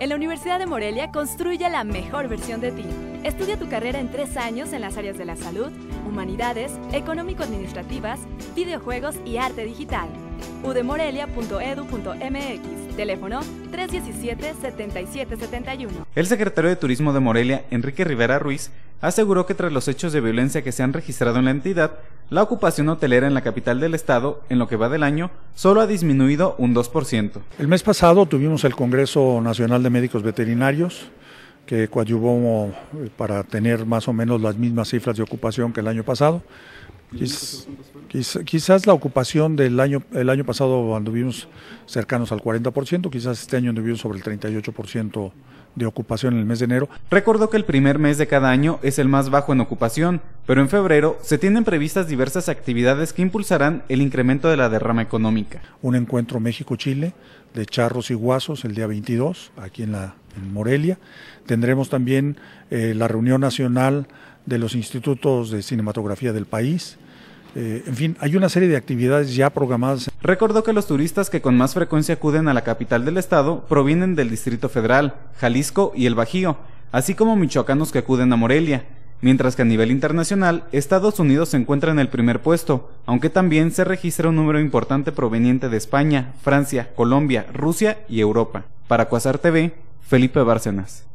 En la Universidad de Morelia construye la mejor versión de ti. Estudia tu carrera en tres años en las áreas de la salud, humanidades, económico-administrativas, videojuegos y arte digital. udemorelia.edu.mx Teléfono 317-7771. El secretario de Turismo de Morelia, Enrique Rivera Ruiz, aseguró que tras los hechos de violencia que se han registrado en la entidad, la ocupación hotelera en la capital del estado, en lo que va del año, solo ha disminuido un 2%. El mes pasado tuvimos el Congreso Nacional de Médicos Veterinarios, que coadyuvó eh, para tener más o menos las mismas cifras de ocupación que el año pasado, quizás la ocupación del año, el año pasado anduvimos cercanos al 40%, quizás este año anduvimos sobre el 38% de ocupación en el mes de enero. Recordó que el primer mes de cada año es el más bajo en ocupación, pero en febrero se tienen previstas diversas actividades que impulsarán el incremento de la derrama económica. Un encuentro México-Chile de charros y guasos el día 22, aquí en, la, Morelia. Tendremos también eh, la reunión nacional de los institutos de cinematografía del país. Eh, en fin, hay una serie de actividades ya programadas. Recordó que los turistas que con más frecuencia acuden a la capital del estado provienen del Distrito Federal, Jalisco y el Bajío, así como michoacanos que acuden a Morelia, mientras que a nivel internacional Estados Unidos se encuentra en el primer puesto, aunque también se registra un número importante proveniente de España, Francia, Colombia, Rusia y Europa. Para Cuasar TV, Felipe Bárcenas.